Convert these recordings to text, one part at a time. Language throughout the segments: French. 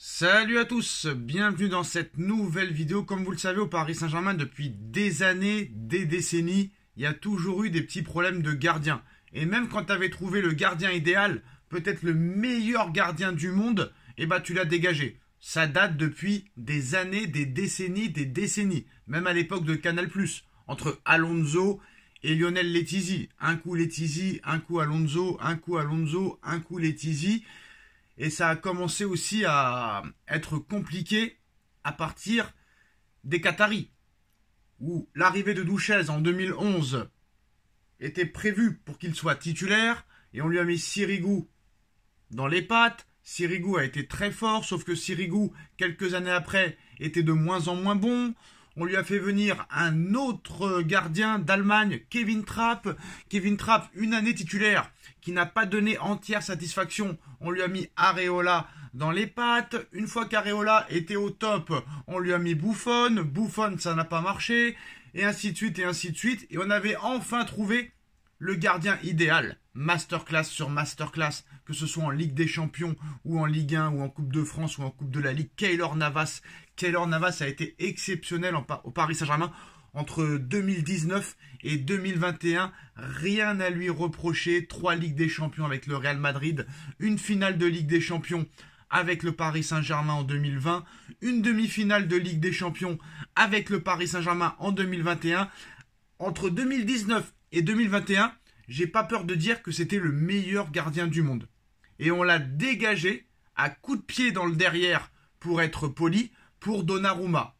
Salut à tous, bienvenue dans cette nouvelle vidéo. Comme vous le savez, au Paris Saint-Germain, depuis des années, des décennies, il y a toujours eu des petits problèmes de gardien. Et même quand tu avais trouvé le gardien idéal, peut-être le meilleur gardien du monde, eh ben tu l'as dégagé. Ça date depuis des années, des décennies, des décennies. Même à l'époque de Canal+, entre Alonso et Lionel Letizi. Un coup Letizi, un coup Alonso, un coup Alonso, un coup Letizi. Et ça a commencé aussi à être compliqué à partir des Qataris, où l'arrivée de Douchez en 2011 était prévue pour qu'il soit titulaire, et on lui a mis Sirigu dans les pattes. Sirigu a été très fort, sauf que Sirigu, quelques années après, était de moins en moins bon. On lui a fait venir un autre gardien d'Allemagne, Kevin Trapp. Kevin Trapp, une année titulaire, qui n'a pas donné entière satisfaction. On lui a mis Areola dans les pattes. Une fois qu'Areola était au top, on lui a mis Bouffon. Bouffon, ça n'a pas marché. Et ainsi de suite, et ainsi de suite. Et on avait enfin trouvé le gardien idéal, masterclass sur masterclass, que ce soit en Ligue des Champions ou en Ligue 1 ou en Coupe de France ou en Coupe de la Ligue, Kaylor Navas. Kaylor Navas a été exceptionnel au Paris Saint-Germain entre 2019 et 2021. Rien à lui reprocher. Trois Ligues des Champions avec le Real Madrid, une finale de Ligue des Champions avec le Paris Saint-Germain en 2020, une demi-finale de Ligue des Champions avec le Paris Saint-Germain en 2021. Entre 2019 et 2021, j'ai pas peur de dire que c'était le meilleur gardien du monde. Et on l'a dégagé à coups de pied dans le derrière pour être poli pour Donnarumma.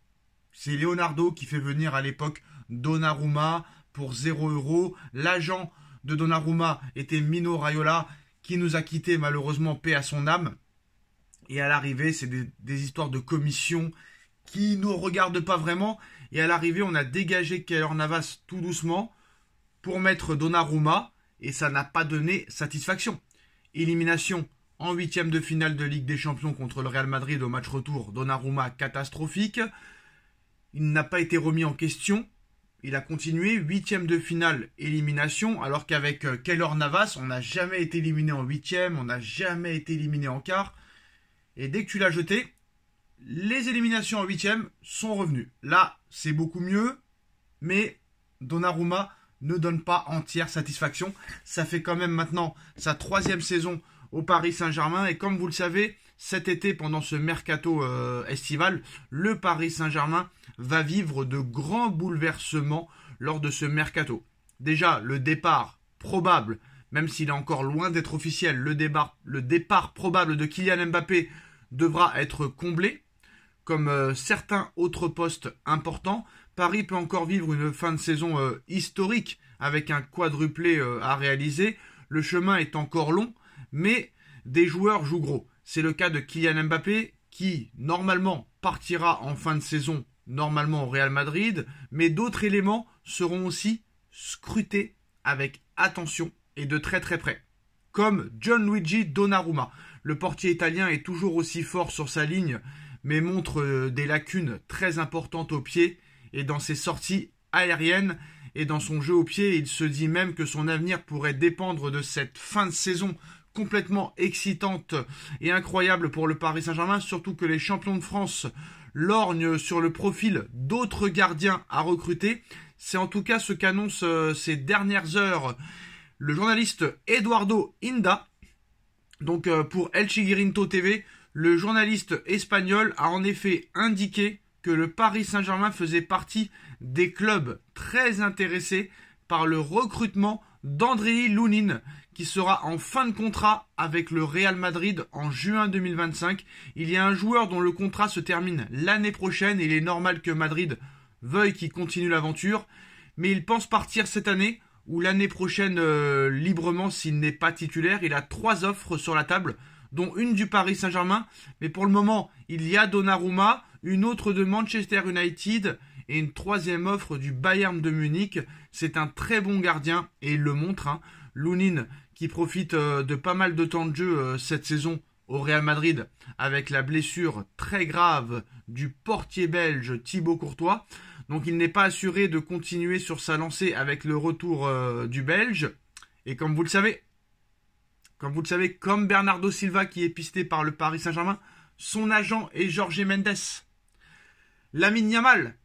C'est Leonardo qui fait venir à l'époque Donnarumma pour 0 euros. L'agent de Donnarumma était Mino Raiola qui nous a quitté malheureusement paix à son âme. Et à l'arrivée, c'est des, histoires de commission qui nous regardent pas vraiment. Et à l'arrivée, on a dégagé Keller Navas tout doucement pour mettre Donnarumma et ça n'a pas donné satisfaction. Élimination en huitième de finale de Ligue des Champions contre le Real Madrid au match retour, Donnarumma catastrophique. Il n'a pas été remis en question. Il a continué huitième de finale élimination, alors qu'avec euh, Keylor Navas, on n'a jamais été éliminé en huitième, on n'a jamais été éliminé en quart. Et dès que tu l'as jeté, les éliminations en huitième sont revenues. Là, c'est beaucoup mieux, mais Donnarumma ne donne pas entière satisfaction. Ça fait quand même maintenant sa troisième saison au Paris Saint-Germain. Et comme vous le savez, cet été, pendant ce mercato euh, estival, le Paris Saint-Germain va vivre de grands bouleversements lors de ce mercato. Déjà, le départ probable, même s'il est encore loin d'être officiel, le, le départ probable de Kylian Mbappé devra être comblé, comme euh, certains autres postes importants, Paris peut encore vivre une fin de saison euh, historique avec un quadruplé euh, à réaliser. Le chemin est encore long, mais des joueurs jouent gros. C'est le cas de Kylian Mbappé qui normalement partira en fin de saison normalement au Real Madrid, mais d'autres éléments seront aussi scrutés avec attention et de très très près. Comme John Luigi Donnarumma. Le portier italien est toujours aussi fort sur sa ligne, mais montre euh, des lacunes très importantes au pied et dans ses sorties aériennes et dans son jeu au pied. Il se dit même que son avenir pourrait dépendre de cette fin de saison complètement excitante et incroyable pour le Paris Saint-Germain, surtout que les champions de France lorgnent sur le profil d'autres gardiens à recruter. C'est en tout cas ce qu'annonce euh, ces dernières heures le journaliste Eduardo Inda. Donc euh, pour El Chigirinto TV, le journaliste espagnol a en effet indiqué que le Paris Saint-Germain faisait partie des clubs très intéressés par le recrutement d'André Lounine, qui sera en fin de contrat avec le Real Madrid en juin 2025. Il y a un joueur dont le contrat se termine l'année prochaine et il est normal que Madrid veuille qu'il continue l'aventure, mais il pense partir cette année ou l'année prochaine euh, librement s'il n'est pas titulaire. Il a trois offres sur la table, dont une du Paris Saint-Germain, mais pour le moment il y a Donnarumma, une autre de Manchester United et une troisième offre du Bayern de Munich. C'est un très bon gardien et il le montre. Hein. Lunin, qui profite euh, de pas mal de temps de jeu euh, cette saison au Real Madrid avec la blessure très grave du portier belge Thibaut Courtois. Donc il n'est pas assuré de continuer sur sa lancée avec le retour euh, du Belge. Et comme vous le savez, comme vous le savez, comme Bernardo Silva qui est pisté par le Paris Saint-Germain, son agent est Jorge Mendes. Lamine Yamal,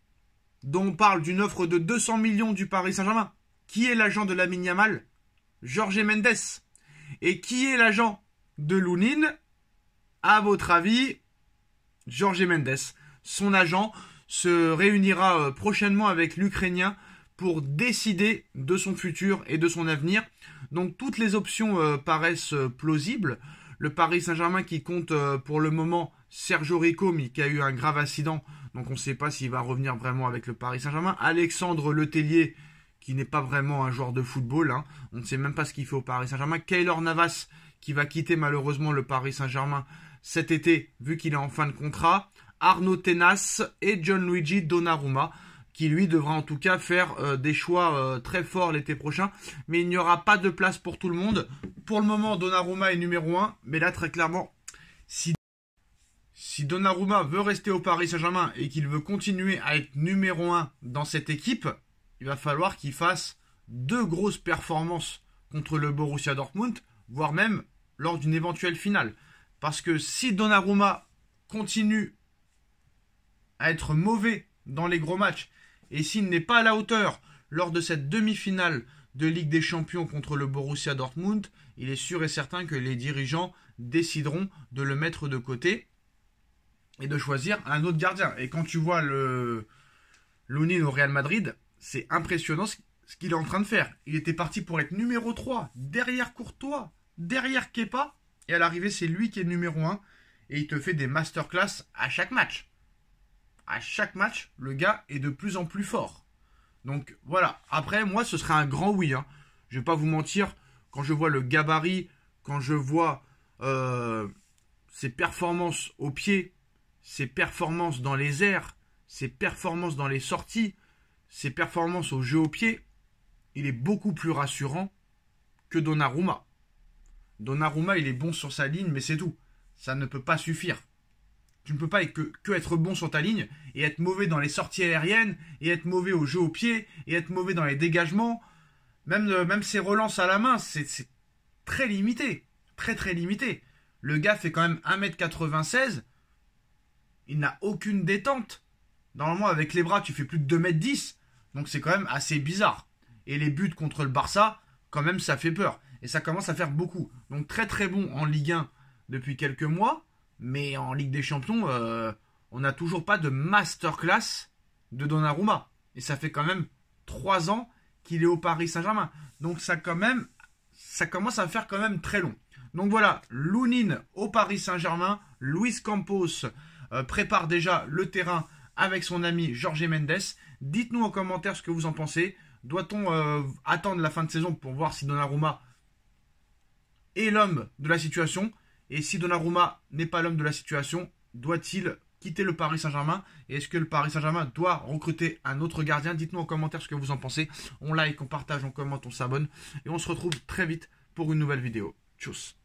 dont on parle d'une offre de 200 millions du Paris Saint-Germain. Qui est l'agent de Lamine Yamal Jorge Mendes. Et qui est l'agent de Lounine À votre avis, Jorge Mendes. Son agent se réunira euh, prochainement avec l'Ukrainien pour décider de son futur et de son avenir. Donc toutes les options euh, paraissent euh, plausibles. Le Paris Saint-Germain qui compte pour le moment Sergio Rico, mais qui a eu un grave accident donc on ne sait pas s'il va revenir vraiment avec le Paris Saint-Germain. Alexandre Letellier, qui n'est pas vraiment un joueur de football, hein. on ne sait même pas ce qu'il fait au Paris Saint-Germain. Kaylor Navas, qui va quitter malheureusement le Paris Saint-Germain cet été, vu qu'il est en fin de contrat. Arnaud Tenas et John Luigi Donnarumma qui lui devra en tout cas faire euh, des choix euh, très forts l'été prochain. Mais il n'y aura pas de place pour tout le monde. Pour le moment, Donnarumma est numéro 1, mais là très clairement, si si Donnarumma veut rester au Paris Saint-Germain et qu'il veut continuer à être numéro un dans cette équipe, il va falloir qu'il fasse deux grosses performances contre le Borussia Dortmund, voire même lors d'une éventuelle finale. Parce que si Donnarumma continue à être mauvais dans les gros matchs et s'il n'est pas à la hauteur lors de cette demi-finale de Ligue des Champions contre le Borussia Dortmund, il est sûr et certain que les dirigeants décideront de le mettre de côté et de choisir un autre gardien. Et quand tu vois le au Real Madrid, c'est impressionnant ce, qu'il est en train de faire. Il était parti pour être numéro 3, derrière Courtois, derrière Kepa, et à l'arrivée, c'est lui qui est numéro 1, et il te fait des masterclass à chaque match. À chaque match, le gars est de plus en plus fort. Donc voilà, après, moi, ce serait un grand oui. je hein. Je vais pas vous mentir, quand je vois le gabarit, quand je vois euh, ses performances au pied, ses performances dans les airs, ses performances dans les sorties, ses performances au jeu au pied, il est beaucoup plus rassurant que Donnarumma. Donnarumma, il est bon sur sa ligne, mais c'est tout. Ça ne peut pas suffire. Tu ne peux pas que, que, être bon sur ta ligne et être mauvais dans les sorties aériennes, et être mauvais au jeu au pied, et être mauvais dans les dégagements. Même, euh, même ses relances à la main, c'est très limité. Très très limité. Le gars fait quand même 1m96. Il n'a aucune détente. Normalement, avec les bras, tu fais plus de 2m10. Donc c'est quand même assez bizarre. Et les buts contre le Barça, quand même, ça fait peur. Et ça commence à faire beaucoup. Donc très très bon en Ligue 1 depuis quelques mois. Mais en Ligue des Champions, euh, on n'a toujours pas de masterclass de Donnarumma. Et ça fait quand même 3 ans qu'il est au Paris Saint-Germain. Donc ça quand même, ça commence à faire quand même très long. Donc voilà, Lounine au Paris Saint-Germain, Luis Campos euh, prépare déjà le terrain avec son ami Jorge Mendes. Dites-nous en commentaire ce que vous en pensez. Doit-on euh, attendre la fin de saison pour voir si Donnarumma est l'homme de la situation Et si Donnarumma n'est pas l'homme de la situation, doit-il quitter le Paris Saint-Germain Et est-ce que le Paris Saint-Germain doit recruter un autre gardien Dites-nous en commentaire ce que vous en pensez. On like, on partage, on commente, on s'abonne. Et on se retrouve très vite pour une nouvelle vidéo. Tchuss